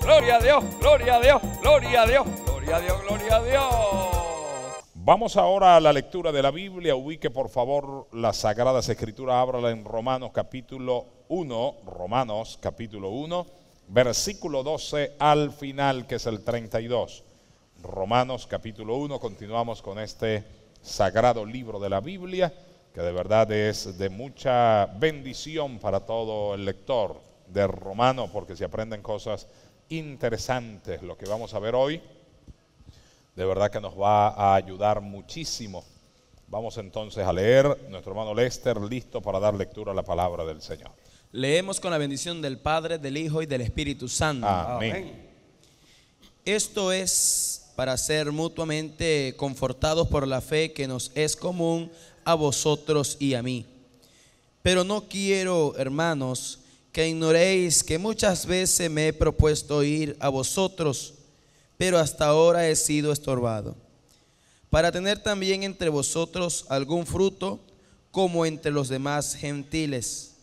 Gloria a Dios, gloria a Dios, gloria a Dios, gloria a Dios, gloria a Dios. Vamos ahora a la lectura de la Biblia. Ubique por favor las Sagradas Escrituras. Ábrala en Romanos capítulo 1, Romanos capítulo 1, versículo 12 al final, que es el 32. Romanos capítulo 1, continuamos con este sagrado libro de la Biblia que de verdad es de mucha bendición para todo el lector de Romano, porque se aprenden cosas interesantes. Lo que vamos a ver hoy, de verdad que nos va a ayudar muchísimo. Vamos entonces a leer, nuestro hermano Lester, listo para dar lectura a la palabra del Señor. Leemos con la bendición del Padre, del Hijo y del Espíritu Santo. Esto es para ser mutuamente confortados por la fe que nos es común a vosotros y a mí. Pero no quiero, hermanos, que ignoréis que muchas veces me he propuesto ir a vosotros, pero hasta ahora he sido estorbado, para tener también entre vosotros algún fruto como entre los demás gentiles,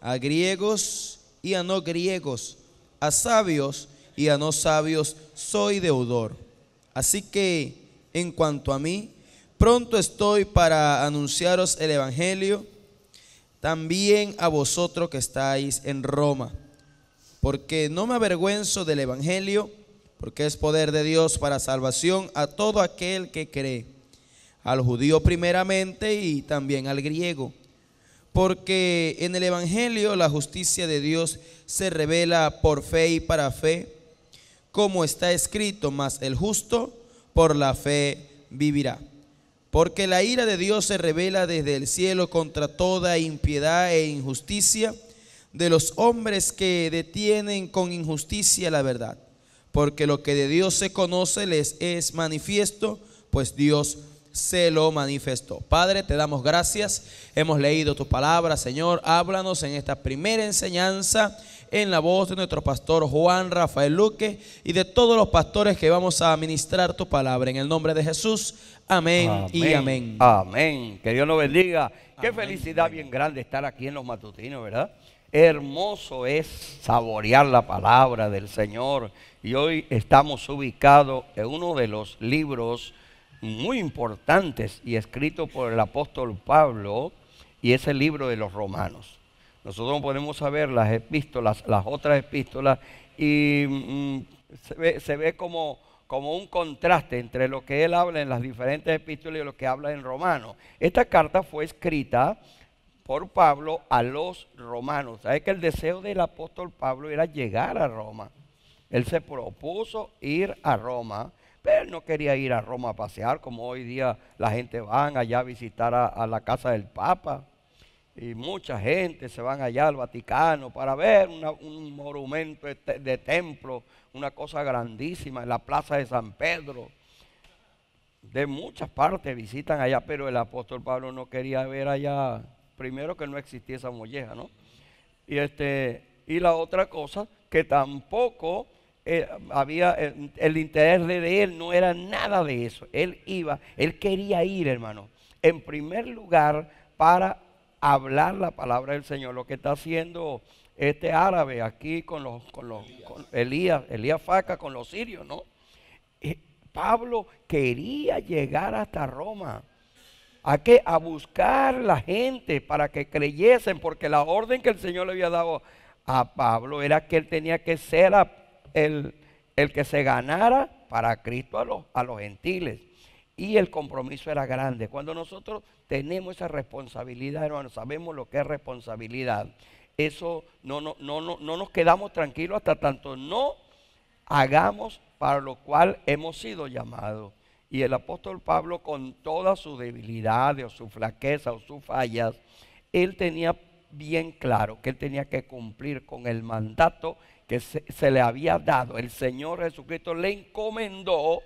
a griegos y a no griegos, a sabios y a no sabios soy deudor. Así que, en cuanto a mí, Pronto estoy para anunciaros el Evangelio también a vosotros que estáis en Roma, porque no me avergüenzo del Evangelio, porque es poder de Dios para salvación a todo aquel que cree, al judío primeramente y también al griego, porque en el Evangelio la justicia de Dios se revela por fe y para fe, como está escrito, mas el justo por la fe vivirá. Porque la ira de Dios se revela desde el cielo contra toda impiedad e injusticia de los hombres que detienen con injusticia la verdad. Porque lo que de Dios se conoce les es manifiesto, pues Dios se lo manifestó. Padre, te damos gracias. Hemos leído tu palabra, Señor. Háblanos en esta primera enseñanza en la voz de nuestro pastor Juan Rafael Luque y de todos los pastores que vamos a administrar tu palabra. En el nombre de Jesús. Amén, y amén. Amén. Que Dios nos bendiga. Qué felicidad bien grande estar aquí en los matutinos, ¿verdad? Hermoso es saborear la palabra del Señor. Y hoy estamos ubicados en uno de los libros muy importantes y escrito por el apóstol Pablo, y es el libro de los romanos. Nosotros podemos saber las epístolas, las otras epístolas, y mm, se, ve, se ve como como un contraste entre lo que él habla en las diferentes epístolas y lo que habla en Romanos. Esta carta fue escrita por Pablo a los romanos. ¿Sabes que el deseo del apóstol Pablo era llegar a Roma? Él se propuso ir a Roma, pero él no quería ir a Roma a pasear, como hoy día la gente va allá a visitar a la casa del Papa y mucha gente se van allá al Vaticano para ver un monumento de templo, una cosa grandísima en la plaza de San Pedro. De muchas partes visitan allá, pero el apóstol Pablo no quería ver allá, primero que no existía esa molleja, ¿no? Y, este, y la otra cosa, que tampoco eh, había, el interés de él no era nada de eso. Él iba, él quería ir, hermano, en primer lugar para hablar la palabra del Señor. Lo que está haciendo este árabe aquí con los, con los Elías, Elías Faca con los sirios, ¿no? Eh, Pablo quería llegar hasta Roma. ¿A qué? A buscar la gente para que creyesen, porque la orden que el Señor le había dado a Pablo era que él tenía que ser el, el, que se ganara para Cristo a los, a los gentiles y el compromiso era grande. Cuando nosotros tenemos esa responsabilidad, hermano, sabemos lo que es responsabilidad. Eso no, no, no, no, nos quedamos tranquilos hasta tanto no hagamos para lo cual hemos sido llamados. Y el apóstol Pablo, con toda su debilidad, o su flaqueza o sus fallas, él tenía bien claro que él tenía que cumplir con el mandato que se le había dado. El Señor Jesucristo le encomendó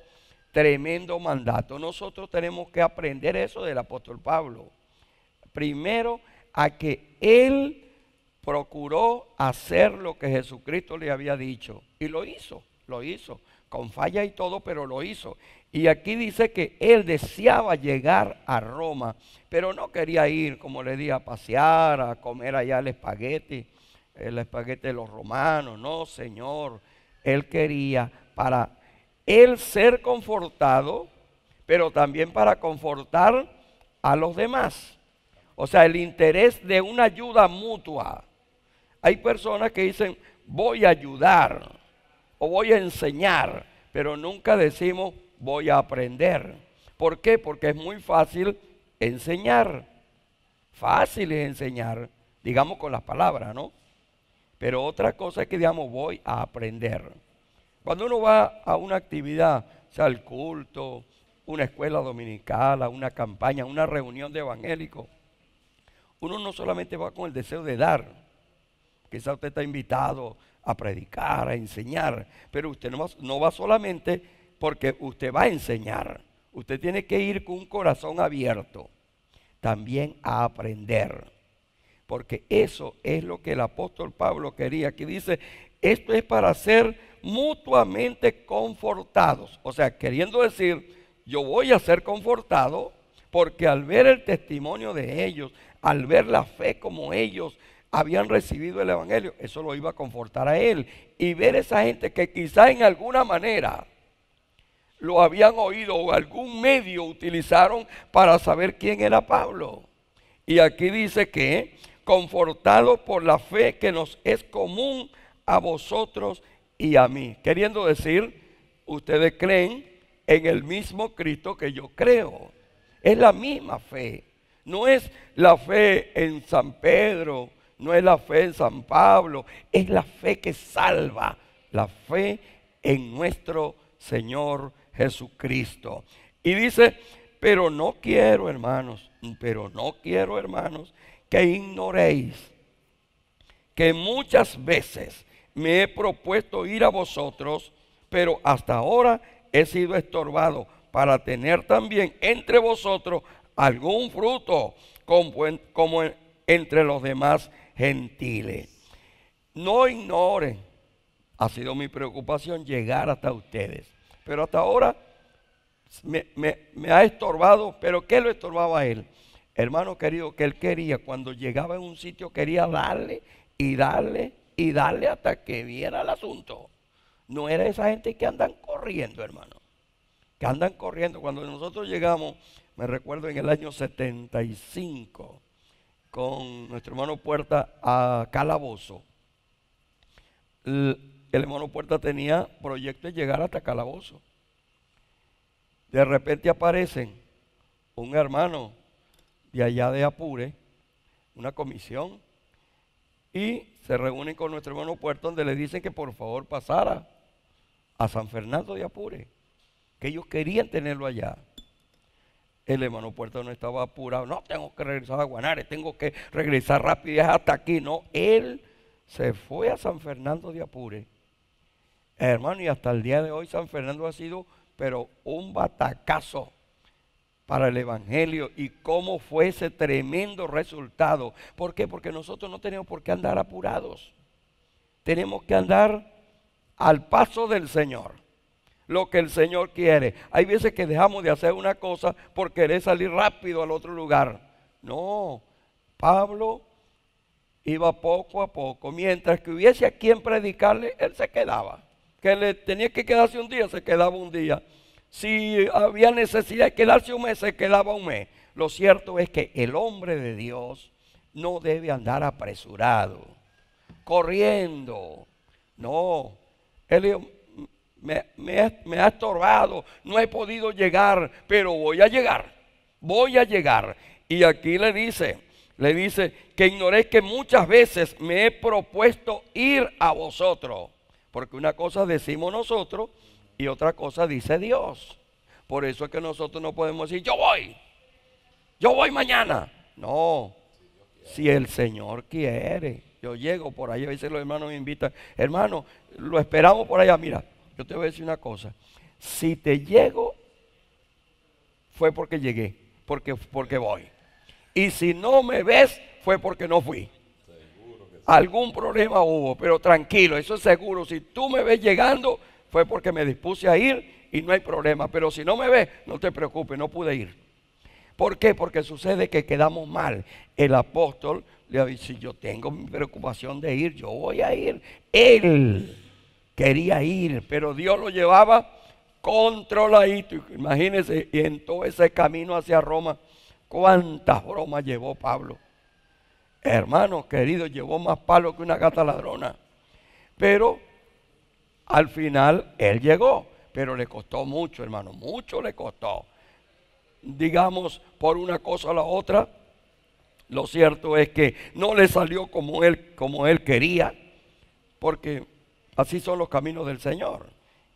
Tremendo mandato. Nosotros tenemos que aprender eso del apóstol Pablo. Primero, a que él procuró hacer lo que Jesucristo le había dicho. Y lo hizo, lo hizo, con falla y todo, pero lo hizo. Y aquí dice que él deseaba llegar a Roma, pero no quería ir, como le dije, a pasear, a comer allá el espagueti, el espagueti de los romanos. No, Señor, él quería para el ser confortado, pero también para confortar a los demás. O sea, el interés de una ayuda mutua. Hay personas que dicen, voy a ayudar o voy a enseñar, pero nunca decimos, voy a aprender. ¿Por qué? Porque es muy fácil enseñar. Fácil es enseñar, digamos con las palabras, ¿no? Pero otra cosa es que digamos, voy a aprender. Cuando uno va a una actividad, sea el culto, una escuela dominical, una campaña, una reunión de evangélicos, uno no solamente va con el deseo de dar, quizá usted está invitado a predicar, a enseñar, pero usted no va, no va solamente porque usted va a enseñar, usted tiene que ir con un corazón abierto, también a aprender porque eso es lo que el apóstol Pablo quería. que dice, esto es para ser mutuamente confortados. O sea, queriendo decir, yo voy a ser confortado porque al ver el testimonio de ellos, al ver la fe como ellos habían recibido el Evangelio, eso lo iba a confortar a él. Y ver esa gente que quizá en alguna manera lo habían oído o algún medio utilizaron para saber quién era Pablo. Y aquí dice que, confortado por la fe que nos es común, a vosotros y a mí. Queriendo decir, ustedes creen en el mismo Cristo que yo creo. Es la misma fe. No es la fe en San Pedro, no es la fe en San Pablo, es la fe que salva, la fe en nuestro Señor Jesucristo. Y dice, pero no quiero, hermanos, pero no quiero, hermanos, que ignoréis que muchas veces me he propuesto ir a vosotros, pero hasta ahora he sido estorbado para tener también entre vosotros algún fruto como, entre los demás gentiles. No ignoren, ha sido mi preocupación llegar hasta ustedes, pero hasta ahora me, ha estorbado, pero ¿qué lo estorbaba a él? Hermano querido, que él quería, cuando llegaba en un sitio, quería darle y darle y darle hasta que viera el asunto. No era esa gente que andan corriendo, hermano. Que andan corriendo. Cuando nosotros llegamos, me recuerdo en el año 75, con nuestro hermano Puerta a Calabozo. El, hermano Puerta tenía proyecto de llegar hasta Calabozo. De repente aparecen un hermano de allá de Apure, una comisión, y se reúnen con nuestro hermano Puerto donde le dicen que por favor pasara a San Fernando de Apure, que ellos querían tenerlo allá. El hermano Puerto no estaba apurado, no, tengo que regresar a Guanare, tengo que regresar rápido, hasta aquí. No, él se fue a San Fernando de Apure. Hermano, y hasta el día de hoy San Fernando ha sido, pero un batacazo para el Evangelio y cómo fue ese tremendo resultado. ¿Por qué? Porque nosotros no tenemos por qué andar apurados. Tenemos que andar al paso del Señor, lo que el Señor quiere. Hay veces que dejamos de hacer una cosa por querer salir rápido al otro lugar. No, Pablo iba poco a poco. Mientras que hubiese a quien predicarle, él se quedaba. Que le tenía que quedarse un día, se quedaba un día si había necesidad de quedarse un mes, se quedaba un mes. Lo cierto es que el hombre de Dios no debe andar apresurado, corriendo. No, él me, ha estorbado, no he podido llegar, pero voy a llegar, voy a llegar. Y aquí le dice, le dice que ignoréis que muchas veces me he propuesto ir a vosotros, porque una cosa decimos nosotros y otra cosa dice Dios. Por eso es que nosotros no podemos decir, yo voy, yo voy mañana. No, si el Señor quiere. Yo llego por ahí, a veces los hermanos me invitan, hermano, lo esperamos por allá. Mira, yo te voy a decir una cosa. Si te llego, fue porque llegué, porque, porque voy. Y si no me ves, fue porque no fui. Algún problema hubo, pero tranquilo, eso es seguro. Si tú me ves llegando, fue porque me dispuse a ir y no hay problema. Pero si no me ves, no te preocupes, no pude ir. ¿Por qué? Porque sucede que quedamos mal. El apóstol le dice, yo tengo mi preocupación de ir, yo voy a ir. Él quería ir, pero Dios lo llevaba controladito. Imagínense, y en todo ese camino hacia Roma, cuántas bromas llevó Pablo. Hermanos querido, llevó más palo que una gata ladrona. Pero al final él llegó, pero le costó mucho, hermano, mucho le costó. Digamos, por una cosa o la otra, lo cierto es que no le salió como él, como él quería, porque así son los caminos del Señor.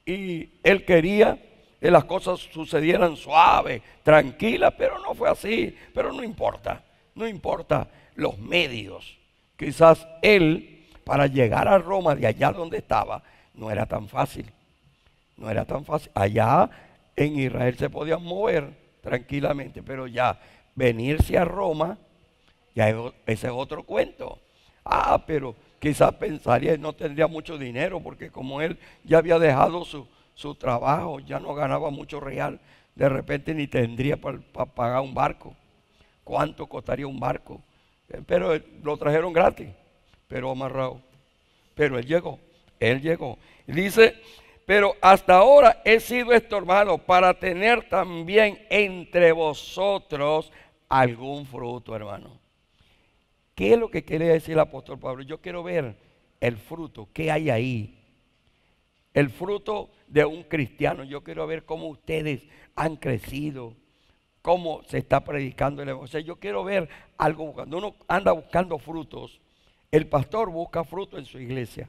Y él quería que las cosas sucedieran suaves, tranquilas, pero no fue así. Pero no importa, no importa los medios. Quizás él, para llegar a Roma, de allá donde estaba, no era tan fácil. No era tan fácil. Allá en Israel se podían mover tranquilamente, pero ya venirse a Roma, ya ese es otro cuento. Ah, pero quizás pensaría, no tendría mucho dinero, porque como él ya había dejado su, trabajo, ya no ganaba mucho real, de repente ni tendría para pagar un barco. ¿Cuánto costaría un barco? Eh, pero lo trajeron gratis, pero amarrado. Pero él llegó. Él llegó. Dice, pero hasta ahora he sido estorbado para tener también entre vosotros algún fruto, hermano. ¿Qué es lo que quiere decir el apóstol Pablo? Yo quiero ver el fruto, ¿qué hay ahí? El fruto de un cristiano. Yo quiero ver cómo ustedes han crecido, cómo se está predicando el evangelio. Sea, yo quiero ver algo. Cuando uno anda buscando frutos, el pastor busca fruto en su iglesia.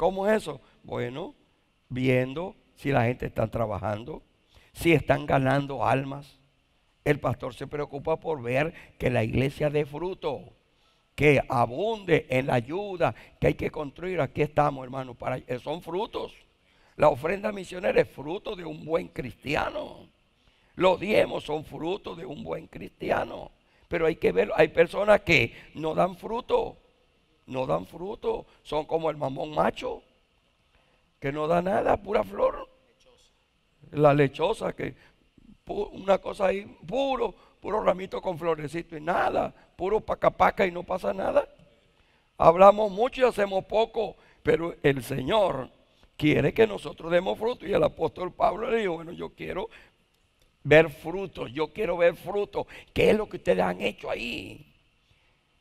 ¿Cómo es eso? Bueno, viendo si la gente está trabajando, si están ganando almas. El pastor se preocupa por ver que la iglesia dé fruto, que abunde en la ayuda que hay que construir. Aquí estamos, hermano. Eh, son frutos. La ofrenda misionera es fruto de un buen cristiano. Los diemos son fruto de un buen cristiano. Pero hay que ver, hay personas que no dan fruto no dan fruto, son como el mamón macho, que no da nada, pura flor. La lechosa, que una cosa ahí, puro, puro ramito con florecito y nada, puro pacapaca y no pasa nada. Hablamos mucho y hacemos poco, pero el Señor quiere que nosotros demos fruto. Y el apóstol Pablo le dijo, bueno, yo quiero ver fruto yo quiero ver fruto, ¿Qué es lo que ustedes han hecho ahí?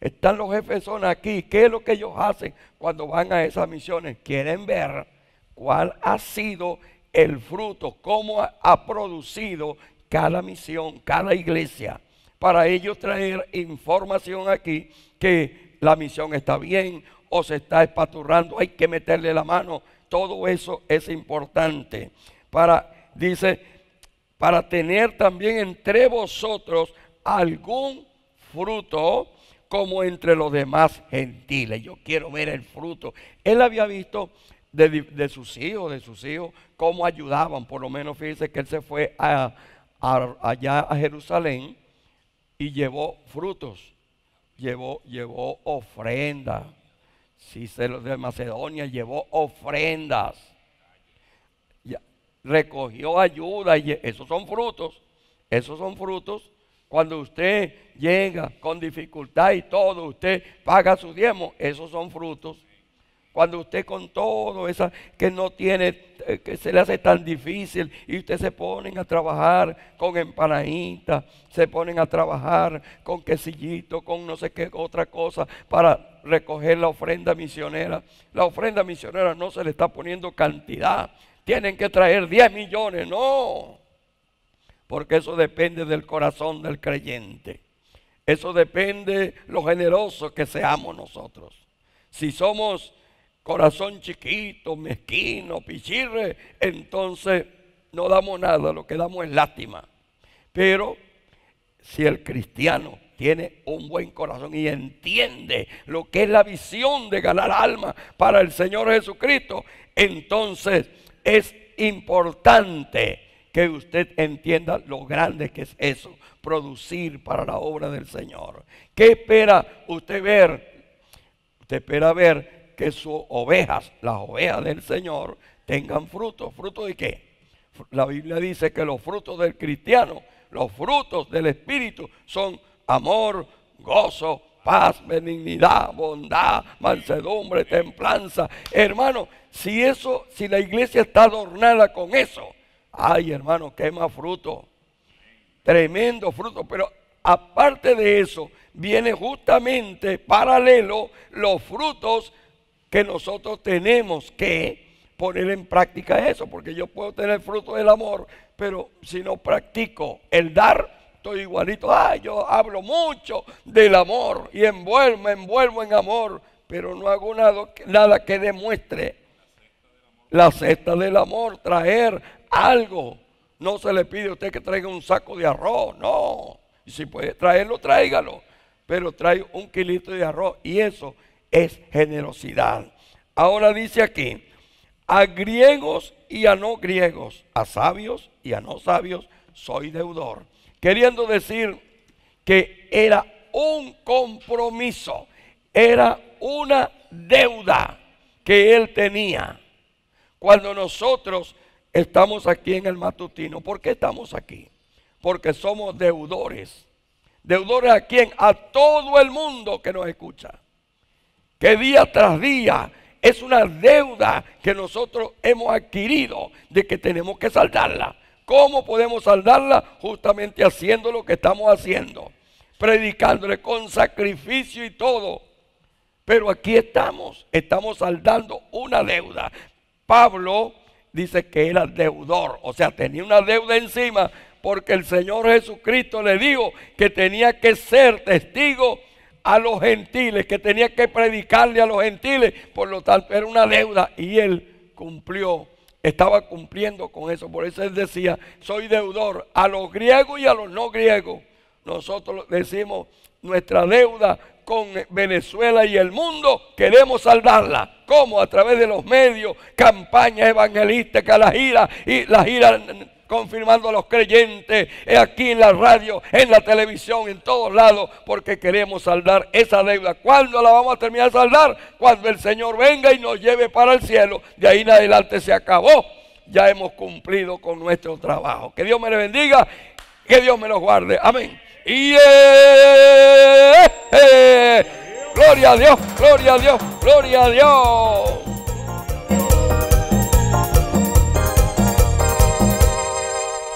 Están los jefes son aquí. ¿Qué es lo que ellos hacen cuando van a esas misiones? Quieren ver cuál ha sido el fruto, cómo ha producido cada misión, cada iglesia. Para ellos traer información aquí que la misión está bien o se está espaturrando, hay que meterle la mano. Todo eso es importante. Para, dice, para tener también entre vosotros algún fruto como entre los demás gentiles. Yo quiero ver el fruto. Él había visto de, sus hijos, de sus hijos, cómo ayudaban. Por lo menos fíjense que él se fue allá a Jerusalén y llevó frutos, llevó, llevó ofrendas. Si se los de Macedonia llevó ofrendas, recogió ayuda, esos son frutos, esos son frutos cuando usted llega con dificultad y todo, usted paga su diezmo, esos son frutos. Cuando usted con todo esa que no tiene, eh, que se le hace tan difícil y usted se ponen a trabajar con empanaditas, se ponen a trabajar con quesillito, con no sé qué otra cosa para recoger la ofrenda misionera. La ofrenda misionera no se le está poniendo cantidad. Tienen que traer 10 millones, no porque eso depende del corazón del creyente. Eso depende lo generoso que seamos nosotros. Si somos corazón chiquito, mezquino, pichirre, entonces no damos nada, lo que damos es lástima. Pero si el cristiano tiene un buen corazón y entiende lo que es la visión de ganar alma para el Señor Jesucristo, entonces es importante que usted entienda lo grande que es eso, producir para la obra del Señor. ¿Qué espera usted ver? Usted espera ver que sus ovejas, las ovejas del Señor, tengan fruto. ¿Fruto de qué? La Biblia dice que los frutos del cristiano, los frutos del Espíritu son amor, gozo, paz, benignidad, bondad, mansedumbre, templanza. Hermano, si eso, si la iglesia está adornada con eso, Ay, hermano, qué más fruto. Tremendo fruto. Pero aparte de eso, viene justamente paralelo los frutos que nosotros tenemos que poner en práctica eso. Porque yo puedo tener fruto del amor, pero si no practico el dar, estoy igualito. Ay, ah, yo hablo mucho del amor y envuelvo, envuelvo en amor, pero no hago nada, nada que demuestre la cesta del amor, traer algo. No se le pide a usted que traiga un saco de arroz, no. si puede traerlo, tráigalo. Pero trae un kilito de arroz y eso es generosidad. Ahora dice aquí, a griegos y a no griegos, a sabios y a no sabios, soy deudor. Queriendo decir que era un compromiso, era una deuda que él tenía. Cuando nosotros estamos aquí en el matutino. ¿Por qué estamos aquí? Porque somos deudores. ¿Deudores a quién? A todo el mundo que nos escucha. Que día tras día es una deuda que nosotros hemos adquirido de que tenemos que saldarla. ¿Cómo podemos saldarla? Justamente haciendo lo que estamos haciendo. Predicándole con sacrificio y todo. Pero aquí estamos, estamos saldando una deuda. Pablo dice que era deudor, o sea, tenía una deuda encima porque el Señor Jesucristo le dijo que tenía que ser testigo a los gentiles, que tenía que predicarle a los gentiles, por lo tanto era una deuda y él cumplió, estaba cumpliendo con eso, por eso él decía, soy deudor a los griegos y a los no griegos. Nosotros decimos, nuestra deuda con Venezuela y el mundo, queremos saldarla. ¿Cómo? A través de los medios, campañas evangelísticas, la gira y la gira confirmando a los creyentes, eh, aquí en la radio, en la televisión, en todos lados, porque queremos saldar esa deuda. ¿Cuándo la vamos a terminar de saldar? Cuando el Señor venga y nos lleve para el cielo. De ahí en adelante se acabó. Ya hemos cumplido con nuestro trabajo. Que Dios me lo bendiga, que Dios me los guarde. Amén. Eh, eh, eh, gloria a Dios, gloria a Dios, gloria a Dios.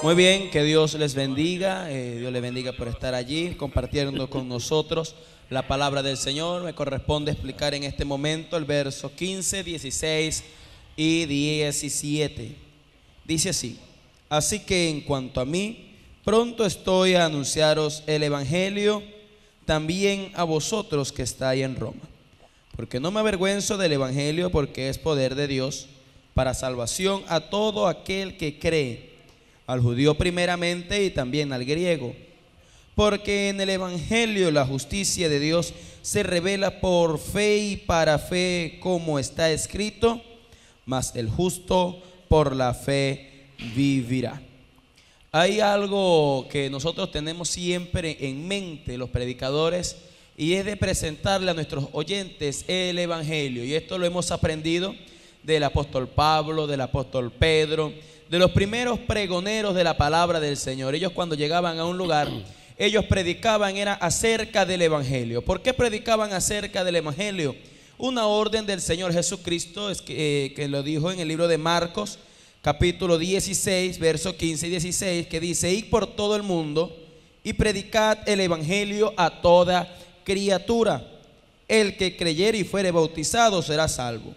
Muy bien, que Dios les bendiga, Dios les bendiga por estar allí compartiendo con nosotros la palabra del Señor. Me corresponde explicar en este momento el verso 15, 16 y 17. Dice así, así que en cuanto a mí, Pronto estoy a anunciaros el Evangelio también a vosotros que estáis en Roma. Porque no me avergüenzo del Evangelio porque es poder de Dios para salvación a todo aquel que cree, al judío primeramente y también al griego. Porque en el Evangelio la justicia de Dios se revela por fe y para fe como está escrito, mas el justo por la fe vivirá. Hay algo que nosotros tenemos siempre en mente los predicadores y es de presentarle a nuestros oyentes el Evangelio. Y esto lo hemos aprendido del apóstol Pablo, del apóstol Pedro, de los primeros pregoneros de la palabra del Señor. Ellos cuando llegaban a un lugar, ellos predicaban era acerca del Evangelio. ¿Por qué predicaban acerca del Evangelio? Una orden del Señor Jesucristo es que, eh, que lo dijo en el libro de Marcos capítulo 16, verso 15 y 16, que dice, id por todo el mundo y predicad el evangelio a toda criatura. El que creyere y fuere bautizado será salvo,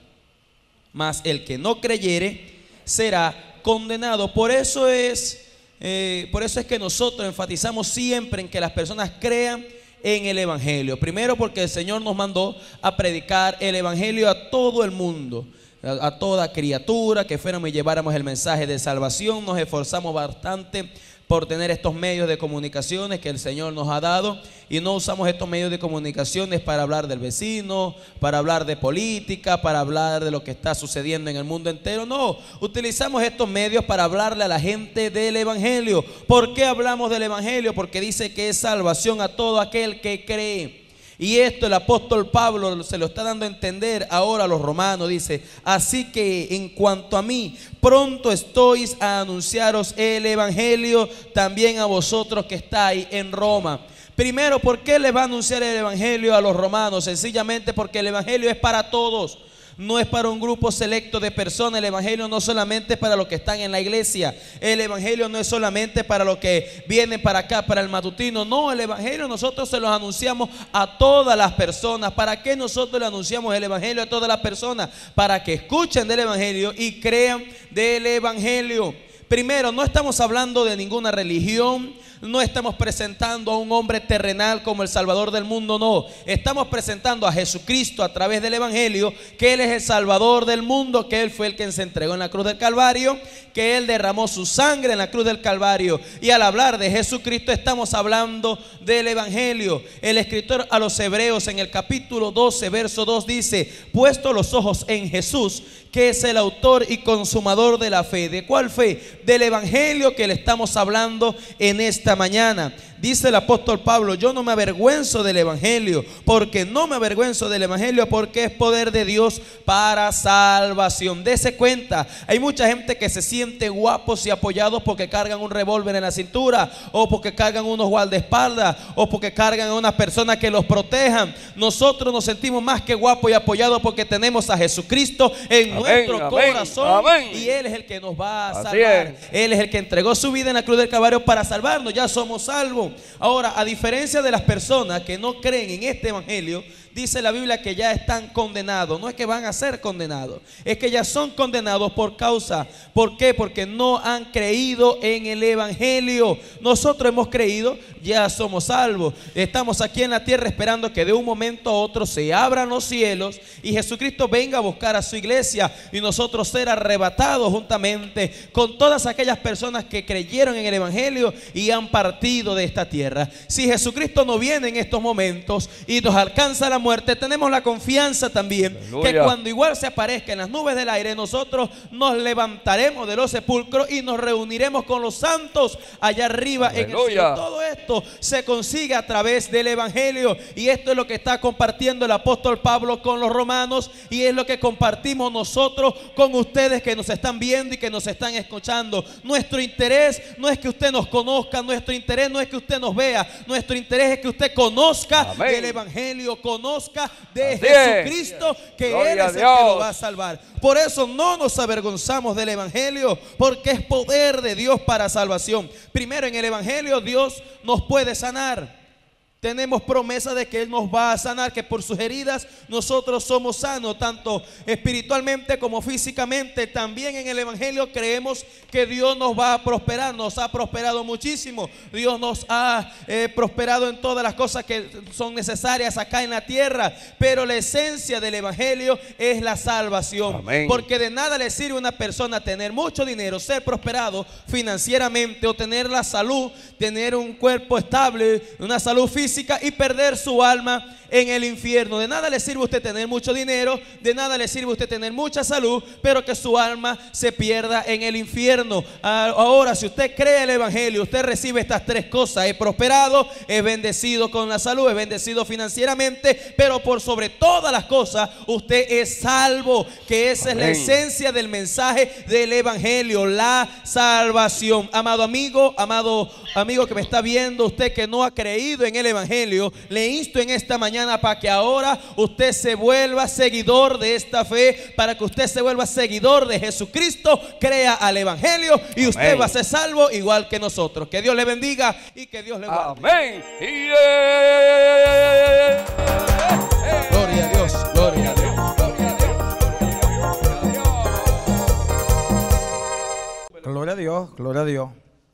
mas el que no creyere será condenado. Por eso es, eh, por eso es que nosotros enfatizamos siempre en que las personas crean en el evangelio. Primero porque el Señor nos mandó a predicar el evangelio a todo el mundo a, toda criatura, que fuéramos y lleváramos el mensaje de salvación. Nos esforzamos bastante por tener estos medios de comunicaciones que el Señor nos ha dado y no usamos estos medios de comunicaciones para hablar del vecino, para hablar de política, para hablar de lo que está sucediendo en el mundo entero. No, utilizamos estos medios para hablarle a la gente del Evangelio. ¿Por qué hablamos del Evangelio? Porque dice que es salvación a todo aquel que cree. Y esto el apóstol Pablo se lo está dando a entender ahora a los romanos. Dice, así que en cuanto a mí, pronto estoy a anunciaros el Evangelio también a vosotros que estáis en Roma. Primero, ¿por qué le va a anunciar el Evangelio a los romanos? Sencillamente porque el Evangelio es para todos no es para un grupo selecto de personas. El Evangelio no es solamente para los que están en la iglesia. El Evangelio no es solamente para los que vienen para acá, para el matutino. No, el Evangelio nosotros se los anunciamos a todas las personas. ¿Para qué nosotros le anunciamos el Evangelio a todas las personas? Para que escuchen del Evangelio y crean del Evangelio. Primero, no estamos hablando de ninguna religión, no estamos presentando a un hombre terrenal como el Salvador del mundo, no. Estamos presentando a Jesucristo a través del Evangelio, que Él es el Salvador del mundo, que Él fue el que se entregó en la cruz del Calvario, que Él derramó su sangre en la cruz del Calvario. Y al hablar de Jesucristo estamos hablando del Evangelio. El escritor a los Hebreos en el capítulo 12, verso 2 dice, puesto los ojos en Jesús, que es el autor y consumador de la fe. ¿De cuál fe? Del Evangelio que le estamos hablando en este esta mañana dice el apóstol Pablo, yo no me avergüenzo del Evangelio, porque no me avergüenzo del Evangelio, porque es poder de Dios para salvación. Dese cuenta, hay mucha gente que se siente guapos y apoyados porque cargan un revólver en la cintura, o porque cargan unos espalda o porque cargan a unas personas que los protejan. Nosotros nos sentimos más que guapos y apoyados porque tenemos a Jesucristo en nuestro corazón y Él es el que nos va a salvar. Él es el que entregó su vida en la cruz del Calvario para salvarnos. Ya somos salvos. Ahora, a diferencia de las personas que no creen en este evangelio, dice la Biblia que ya están condenados. No es que van a ser condenados, es que ya son condenados por causa. ¿Por qué? Porque no han creído en el Evangelio. Nosotros hemos creído, ya somos salvos. Estamos aquí en la tierra esperando que de un momento a otro se abran los cielos y Jesucristo venga a buscar a su iglesia y nosotros ser arrebatados juntamente con todas aquellas personas que creyeron en el Evangelio y han partido de esta tierra. Si Jesucristo no viene en estos momentos y nos alcanza la tenemos la confianza también que cuando igual se aparezca en las nubes del aire, nosotros nos levantaremos de los sepulcros y nos reuniremos con los santos allá arriba en el Todo esto se consigue a través del Evangelio y esto es lo que está compartiendo el apóstol Pablo con los romanos y es lo que compartimos nosotros con ustedes que nos están viendo y que nos están escuchando. Nuestro interés no es que usted nos conozca, nuestro interés no es que usted nos vea, nuestro interés es que usted conozca el Evangelio, conozca de Jesucristo, que Él es el que nos va a salvar. Por eso no nos avergonzamos del Evangelio, porque es poder de Dios para salvación. Primero, en el Evangelio Dios nos puede sanar. Tenemos promesa de que Él nos va a sanar, que por sus heridas nosotros somos sanos, tanto espiritualmente como físicamente. También en el Evangelio creemos que Dios nos va a prosperar, nos ha prosperado muchísimo. Dios nos ha eh, prosperado en todas las cosas que son necesarias acá en la tierra. Pero la esencia del Evangelio es la salvación. Porque de nada le sirve a una persona tener mucho dinero, ser prosperado financieramente o tener la salud, tener un cuerpo estable, una salud física y perder su alma en el infierno. De nada le sirve usted tener mucho dinero, de nada le sirve usted tener mucha salud, pero que su alma se pierda en el infierno. Ah, ahora, si usted cree el Evangelio, usted recibe estas tres cosas. He prosperado, he bendecido con la salud, he bendecido financieramente, pero por sobre todas las cosas, usted es salvo, que esa es la esencia del mensaje del Evangelio, la salvación. Amado amigo, amado amigo que me está viendo, usted que no ha creído en el Evangelio, le insto en esta mañana para que ahora usted se vuelva seguidor de esta fe, para que usted se vuelva seguidor de Jesucristo, crea al Evangelio y usted va a ser salvo igual que nosotros. Que Dios le bendiga y que Dios le guarde. Amén. Gloria a Dios, gloria a Dios. Gloria a Dios, gloria a Dios.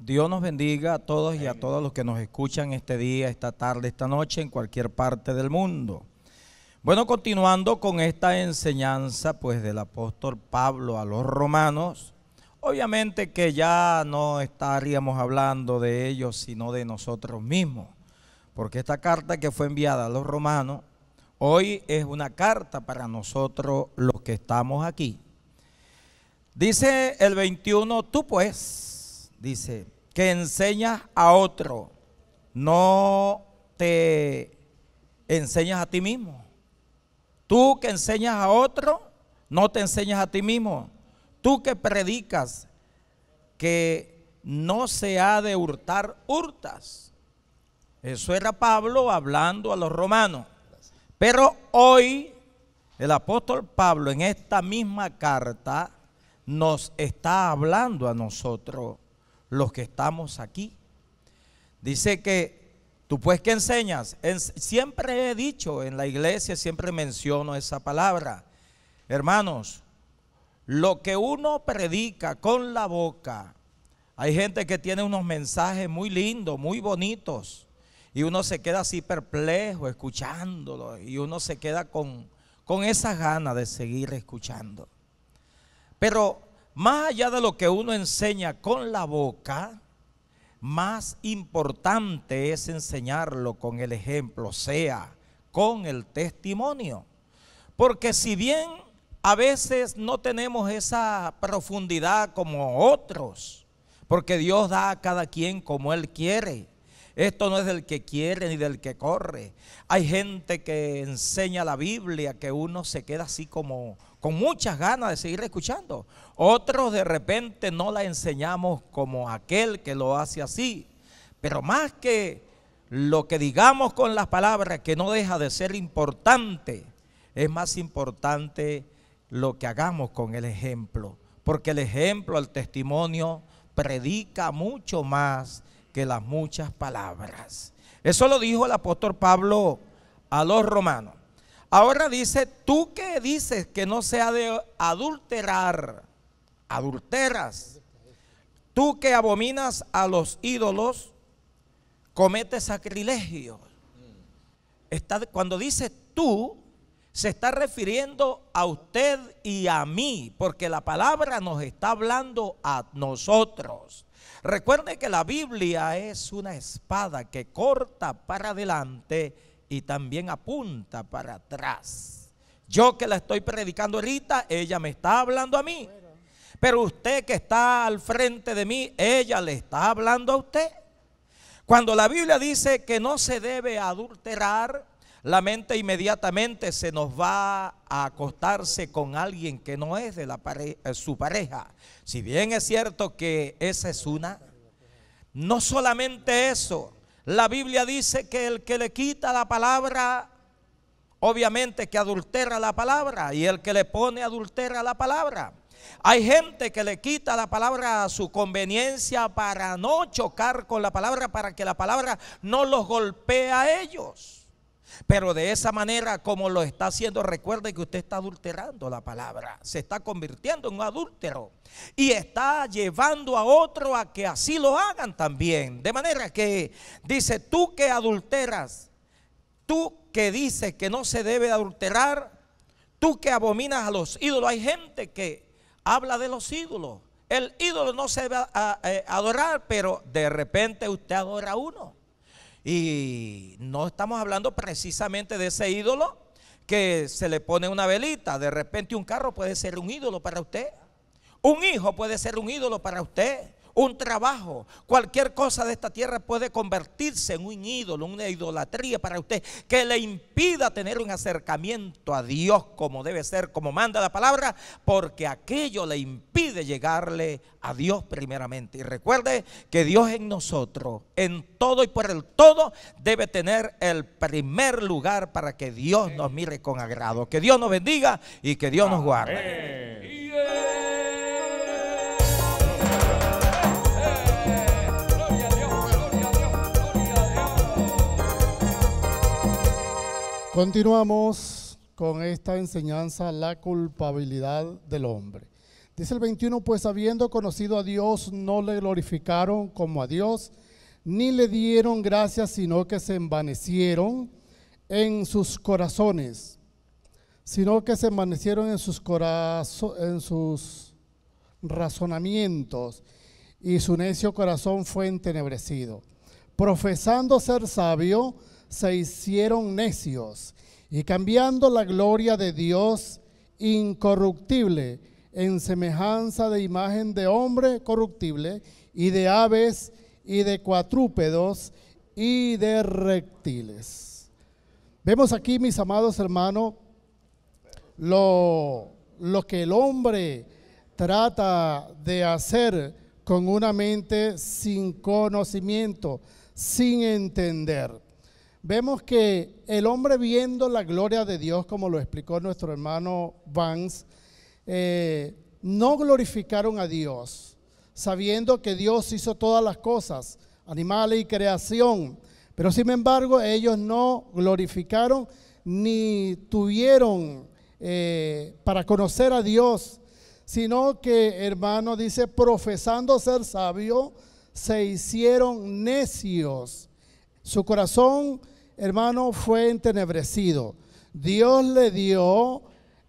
Dios nos bendiga a todos y a todos los que nos escuchan este día, esta tarde, esta noche, en cualquier parte del mundo. Bueno, continuando con esta enseñanza, pues del apóstol Pablo a los romanos, obviamente que ya no estaríamos hablando de ellos, sino de nosotros mismos, porque esta carta que fue enviada a los romanos, hoy es una carta para nosotros los que estamos aquí. Dice el 21, tú pues dice, que enseñas a otro, no te enseñas a ti mismo. Tú que enseñas a otro, no te enseñas a ti mismo. Tú que predicas que no se ha de hurtar, hurtas. Eso era Pablo hablando a los romanos. Pero hoy el apóstol Pablo en esta misma carta nos está hablando a nosotros los que estamos aquí. Dice que tú pues que enseñas, siempre he dicho en la iglesia, siempre menciono esa palabra. Hermanos, lo que uno predica con la boca, hay gente que tiene unos mensajes muy lindos, muy bonitos, y uno se queda así perplejo escuchándolo, y uno se queda con, con esa gana de seguir escuchando. Pero más allá de lo que uno enseña con la boca, más importante es enseñarlo con el ejemplo, sea, con el testimonio. Porque si bien a veces no tenemos esa profundidad como otros, porque Dios da a cada quien como Él quiere. Esto no es del que quiere ni del que corre. Hay gente que enseña la Biblia que uno se queda así como con muchas ganas de seguir escuchando. Otros de repente no la enseñamos como aquel que lo hace así. Pero más que lo que digamos con las palabras, que no deja de ser importante, es más importante lo que hagamos con el ejemplo. Porque el ejemplo, el testimonio, predica mucho más que las muchas palabras. Eso lo dijo el apóstol Pablo a los romanos. Ahora dice, tú que dices que no se ha de adulterar, adulteras. Tú que abominas a los ídolos, cometes sacrilegio. Está, cuando dice tú, se está refiriendo a usted y a mí, porque la palabra nos está hablando a nosotros. Recuerde que la Biblia es una espada que corta para adelante y también apunta para atrás. Yo que la estoy predicando ahorita, ella me está hablando a mí. Pero usted que está al frente de mí, ella le está hablando a usted. Cuando la Biblia dice que no se debe adulterar, la mente inmediatamente se nos va a acostarse con alguien que no es de la eh, su pareja. Si bien es cierto que esa es una, no solamente eso, la Biblia dice que el que le quita la palabra, obviamente que adultera la palabra, y el que le pone adultera la palabra. Hay gente que le quita la palabra a su conveniencia para no chocar con la palabra, para que la palabra no los golpee a ellos. Pero de esa manera como lo está haciendo, recuerde que usted está adulterando la palabra, se está convirtiendo en un adúltero y está llevando a otro a que así lo hagan también. De manera que dice, tú que adulteras, tú que dices que no se debe adulterar, tú que abominas a los ídolos, hay gente que habla de los ídolos. El ídolo no se debe eh, adorar, pero de repente usted adora a uno. Y no estamos hablando precisamente de ese ídolo que se le pone una velita. De repente un carro puede ser un ídolo para usted. Un hijo puede ser un ídolo para usted un trabajo, cualquier cosa de esta tierra puede convertirse en un ídolo, una idolatría para usted que le impida tener un acercamiento a Dios como debe ser, como manda la palabra, porque aquello le impide llegarle a Dios primeramente. Y recuerde que Dios en nosotros, en todo y por el todo, debe tener el primer lugar para que Dios nos mire con agrado. Que Dios nos bendiga y que Dios nos guarde. Continuamos con esta enseñanza, la culpabilidad del hombre. Dice el 21, pues habiendo conocido a Dios, no le glorificaron como a Dios, ni le dieron gracias, sino que se envanecieron en sus corazones, sino que se envanecieron en sus, en sus razonamientos, y su necio corazón fue entenebrecido. Profesando ser sabio, se hicieron necios y cambiando la gloria de Dios incorruptible en semejanza de imagen de hombre corruptible y de aves y de cuatrúpedos y de reptiles. Vemos aquí, mis amados hermanos, lo, lo que el hombre trata de hacer con una mente sin conocimiento, sin entender vemos que el hombre viendo la gloria de Dios, como lo explicó nuestro hermano Vance, eh, no glorificaron a Dios, sabiendo que Dios hizo todas las cosas, animales y creación. Pero sin embargo, ellos no glorificaron ni tuvieron eh, para conocer a Dios, sino que, hermano, dice, profesando ser sabio, se hicieron necios. Su corazón hermano, fue entenebrecido. Dios le dio